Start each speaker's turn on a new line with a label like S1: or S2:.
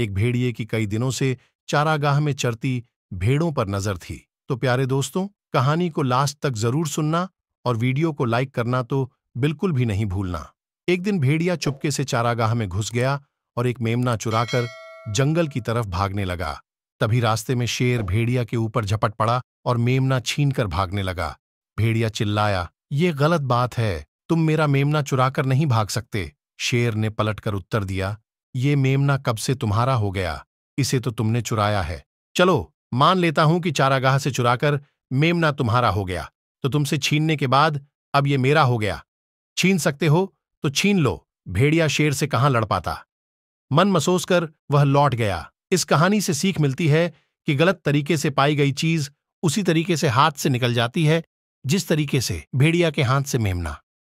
S1: एक भेड़िए की कई दिनों से चारागाह में चरती भेड़ों पर नजर थी तो प्यारे दोस्तों कहानी को लास्ट तक जरूर सुनना और वीडियो को लाइक करना तो बिल्कुल भी नहीं भूलना एक दिन भेड़िया चुपके से चारागाह में घुस गया और एक मेमना चुराकर जंगल की तरफ भागने लगा तभी रास्ते में शेर भेड़िया के ऊपर झपट पड़ा और मेमना छीनकर भागने लगा भेड़िया चिल्लाया ये गलत बात है तुम मेरा मेमना चुराकर नहीं भाग सकते शेर ने पलटकर उत्तर दिया ये मेमना कब से तुम्हारा हो गया इसे तो तुमने चुराया है चलो मान लेता हूं कि चारागाह से चुराकर मेमना तुम्हारा हो गया तो तुमसे छीनने के बाद अब ये मेरा हो गया छीन सकते हो तो छीन लो भेड़िया शेर से कहाँ लड़ पाता मन मसोस कर वह लौट गया इस कहानी से सीख मिलती है कि गलत तरीके से पाई गई चीज उसी तरीके से हाथ से निकल जाती है जिस तरीके से भेड़िया के हाथ से मेमना